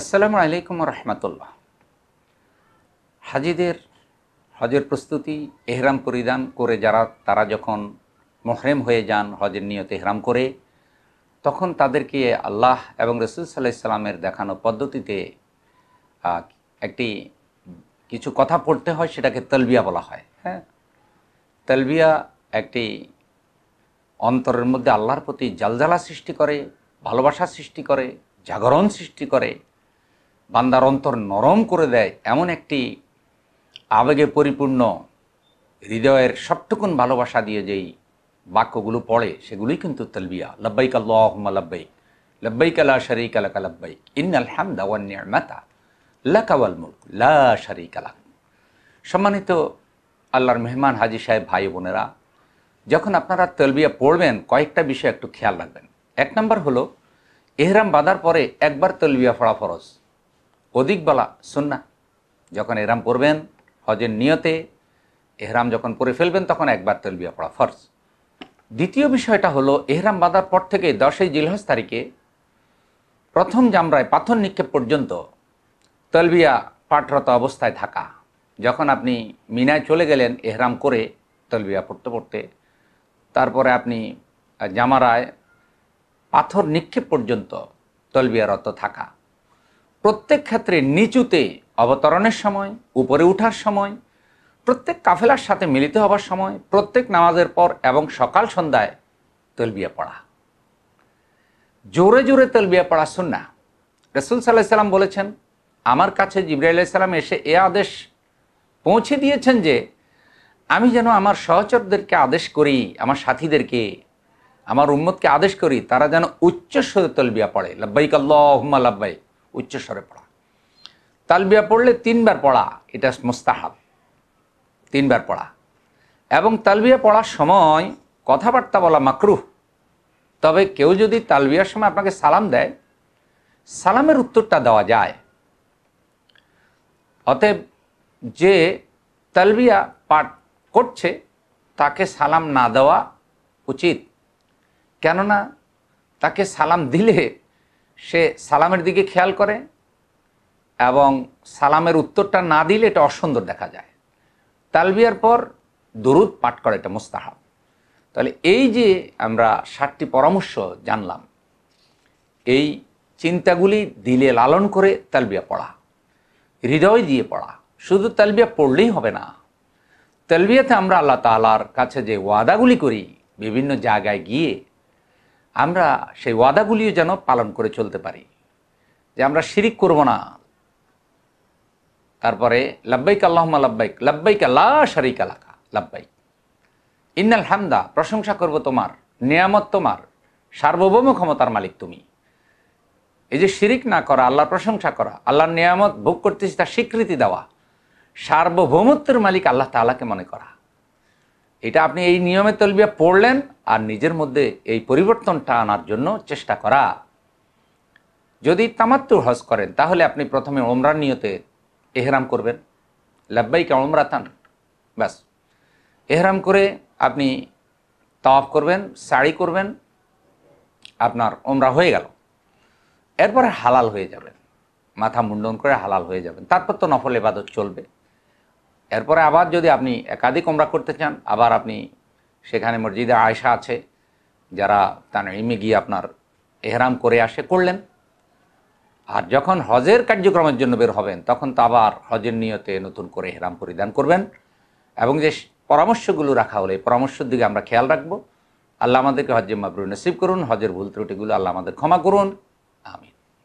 আসসালামু আলাইকুম রহমতুল্লাহ হাজিদের হজের প্রস্তুতি এহরাম পরিধান করে যারা তারা যখন মহরেম হয়ে যান হজের নিয়ত এহরাম করে তখন তাদেরকে আল্লাহ এবং রসুল সাল্লাহ ইসলামের দেখানো পদ্ধতিতে একটি কিছু কথা পড়তে হয় সেটাকে তলবিয়া বলা হয় হ্যাঁ তলবিয়া একটি অন্তরের মধ্যে আল্লাহর প্রতি জালজালা সৃষ্টি করে ভালোবাসা সৃষ্টি করে জাগরণ সৃষ্টি করে বান্দার অন্তর নরম করে দেয় এমন একটি আবেগে পরিপূর্ণ হৃদয়ের সবটুকুন ভালোবাসা দিয়ে যেই বাক্যগুলো পড়ে সেগুলোই কিন্তু তলবিয়া লব্বাইক আল্লাহমা লব্বাইক লব্বাইক আলা শরিক আলাকা লব্বাইক ইন আলহামদা ওয়ান নিয়মাতা লাকাওয়াল মুল্ক লা শরিক আলাক সম্মানিত আল্লাহর মেহমান হাজি সাহেব ভাই বোনেরা যখন আপনারা তলবিয়া পড়বেন কয়েকটা বিষয় একটু খেয়াল রাখবেন এক নম্বর হলো এহরাম বাঁধার পরে একবার তলবিয়া ফড়া ফরজ অধিক বলা সুন্না যখন এরাম করবেন হজের নিয়তে এহরাম যখন পরে ফেলবেন তখন একবার তেলবিয়া পড়া ফরজ দ্বিতীয় বিষয়টা হলো এহরাম বাঁধার পর থেকে দশই জিলহজ তারিখে প্রথম জামরায় পাথর নিক্ষেপ পর্যন্ত তলবিয়া পাঠরত অবস্থায় থাকা যখন আপনি মিনায় চলে গেলেন এহরাম করে তলবিয়া পড়তে পড়তে তারপরে আপনি জামারায় পাথর নিক্ষেপ পর্যন্ত তলবিয়ারত থাকা প্রত্যেক ক্ষেত্রে নিচুতে অবতরণের সময় উপরে উঠার সময় প্রত্যেক কাফেলার সাথে মিলিত হবার সময় প্রত্যেক নামাজের পর এবং সকাল সন্ধ্যায় তেলবিয়া পড়া জোরে জোরে তেলবিয়া পড়া না রসুল সাল্লাহ সাল্লাম বলেছেন আমার কাছে জিব্রাহ সাল্লাম এসে এ আদেশ পৌঁছে দিয়েছেন যে আমি যেন আমার সহচরদেরকে আদেশ করি আমার সাথীদেরকে আমার উম্মতকে আদেশ করি তারা যেন উচ্চস্বরে তলবিয়া পড়ে লাব্বাইক আল্লাহ লাব্বাইক উচ্চস্বরে পড়া তালবিয়া পড়লে তিনবার পড়া এটা মোস্তাহাব তিনবার পড়া এবং তালবিয়া পড়ার সময় কথাবার্তা বলা মাকরুহ তবে কেউ যদি তালবিয়ার সময় আপনাকে সালাম দেয় সালামের উত্তরটা দেওয়া যায় অতএব যে তালবিয়া পাঠ করছে তাকে সালাম না দেওয়া উচিত কেননা তাকে সালাম দিলে সে সালামের দিকে খেয়াল করে এবং সালামের উত্তরটা না দিলে এটা অসুন্দর দেখা যায় তালবিয়ার পর দরুদ পাঠ করে এটা মোস্তাহাব তাহলে এই যে আমরা সাতটি পরামর্শ জানলাম এই চিন্তাগুলি দিলে লালন করে তালবিয়া পড়া হৃদয় দিয়ে পড়া শুধু তালবিয়া পড়লেই হবে না তালবিয়াতে আমরা আল্লাহ তালার কাছে যে ওয়াদাগুলি করি বিভিন্ন জায়গায় গিয়ে আমরা সেই ওয়াদাগুলিও যেন পালন করে চলতে পারি যে আমরা শিরিক করব না তারপরে লাব্বাইক আল্লাহমা লাব্বাইক লাব্বাইক আল্লাহ শারিক আলাকা লাব্বাইক ইন্নাল হামদা প্রশংসা করব তোমার নিয়ামত তোমার সার্বভৌম ক্ষমতার মালিক তুমি এই যে শিরিক না করা আল্লাহর প্রশংসা করা আল্লাহর নিয়ামত ভোগ করতেছি তার স্বীকৃতি দেওয়া সার্বভৌমত্বের মালিক আল্লাহ তাল্লাহকে মনে করা এটা আপনি এই নিয়মে তলবিয়া পড়লেন আর নিজের মধ্যে এই পরিবর্তনটা আনার জন্য চেষ্টা করা যদি তামাত্তুর হজ করেন তাহলে আপনি প্রথমে ওমরান নিয়তে এহরাম করবেন ওমরা ওমরাতান ব্যাস এহরাম করে আপনি তাওয়াফ করবেন শাড়ি করবেন আপনার ওমরা হয়ে গেল এরপরে হালাল হয়ে যাবেন মাথা মুন্ডন করে হালাল হয়ে যাবেন তারপর তো নফল এবাদত চলবে এরপরে আবার যদি আপনি একাধিক ওমরা করতে চান আবার আপনি সেখানে মসজিদে আয়সা আছে যারা তার ইমে গিয়ে আপনার এহরাম করে আসে করলেন আর যখন হজের কার্যক্রমের জন্য বের হবেন তখন তো আবার হজের নিয়তে নতুন করে এহরাম পরিধান করবেন এবং যে পরামর্শগুলো রাখা হলে এই পরামর্শের দিকে আমরা খেয়াল রাখবো আল্লাহ আমাদেরকে হজ্জে মাবরু নসিব করুন হজের ভুল ত্রুটিগুলো আল্লাহ আমাদের ক্ষমা করুন আমি